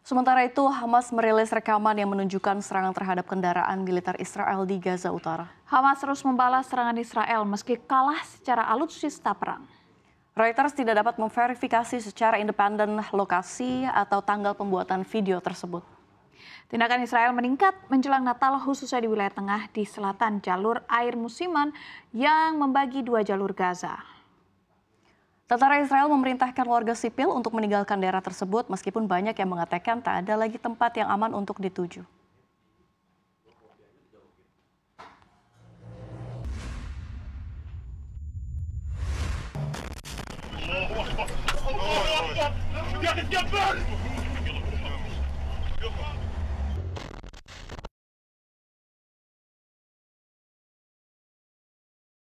Sementara itu, Hamas merilis rekaman yang menunjukkan serangan terhadap kendaraan militer Israel di Gaza Utara. Hamas terus membalas serangan Israel meski kalah secara alutsista perang. Reuters tidak dapat memverifikasi secara independen lokasi atau tanggal pembuatan video tersebut. Tindakan Israel meningkat menjelang Natal khususnya di wilayah tengah di selatan jalur air musiman yang membagi dua jalur Gaza. Tentara Israel memerintahkan warga sipil untuk meninggalkan daerah tersebut meskipun banyak yang mengatakan tak ada lagi tempat yang aman untuk dituju. Oh, oh, oh,